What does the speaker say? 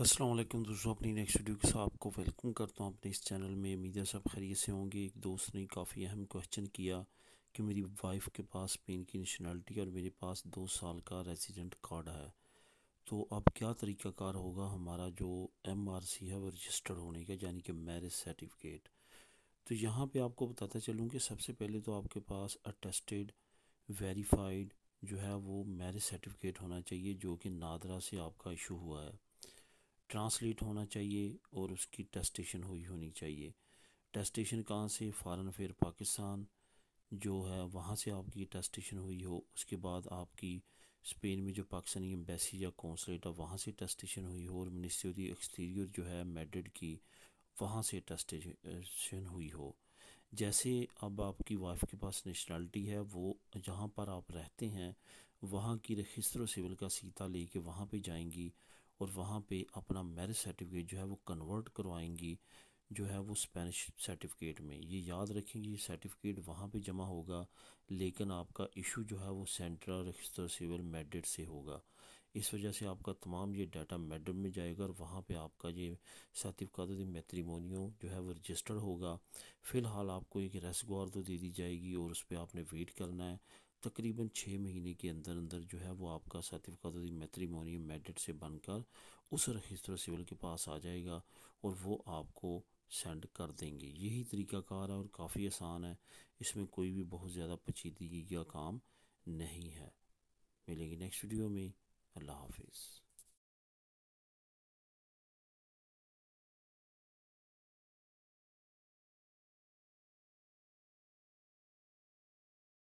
अस्सलाम वालेकुम दोस्तों अपनी नेक्स्ट वीडियो के साथ आपको वेलकम करता हूँ अपने इस चैनल में है सब खरीद से होंगे एक दोस्त ने काफ़ी अहम क्वेश्चन किया कि मेरी वाइफ़ के पास स्पेन की नेशनलिटी और मेरे पास दो साल का रेजिडेंट कार्ड है तो अब क्या तरीक़ाकार होगा हमारा जो एम आर सी है वो रजिस्टर्ड होने का यानी कि मैरिज सर्टिफिकेट तो यहाँ पर आपको बताता चलूँ कि सबसे पहले तो आपके पास अटेस्टेड वेरीफाइड जो है वो मैरिज सर्टिफिकेट होना चाहिए जो कि नादरा से आपका इशू हुआ है ट्रांसलेट होना चाहिए और उसकी टेस्टेशन हुई होनी चाहिए टेस्टेशन कहाँ से फ़ारन अफेयर पाकिस्तान जो है वहाँ से आपकी टेस्टेशन हुई हो उसके बाद आपकी स्पेन में जो पाकिस्तानी एम्बेसी या कौंसलेट है वहाँ से टेस्टेशन हुई हो और मिनिस्ट्री एक्सटीरियर जो है मेड्रिड की वहाँ से टेस्टेशन हुई हो जैसे अब आपकी वाइफ के पास नेशनलिटी है वो जहाँ पर आप रहते हैं वहाँ की रजिस्टर सिविल का सीता ले वहाँ पर जाएंगी और वहाँ पे अपना मैरिज सर्टिफिकेट जो है वो कन्वर्ट करवाएंगी जो है वो स्पेनिश सर्टिफिकेट में ये याद रखेंगे ये सर्टिफिकेट वहाँ पे जमा होगा लेकिन आपका इशू जो है वो सेंट्रल रजिस्टर सिविल मेडिट से होगा इस वजह से आपका तमाम ये डाटा मेडिट में जाएगा और वहाँ पे आपका ये सर्टिफिकात मैत्रीमोनियो जो है वो रजिस्टर्ड होगा फ़िलहाल आपको एक रेस्गवार तो दे दी जाएगी और उस पर आपने वेट करना है तकरीबन छः महीने के अंदर अंदर जो है वो आपका सर्टिफिकेट मैट्रीमोनियम मेडिट से बनकर उस रजिस्टर सिविल के पास आ जाएगा और वो आपको सेंड कर देंगे यही तरीकाकार है और काफ़ी आसान है इसमें कोई भी बहुत ज़्यादा पचीदगी का काम नहीं है मिलेगी नेक्स्ट वीडियो में अल्लाह हाफिज़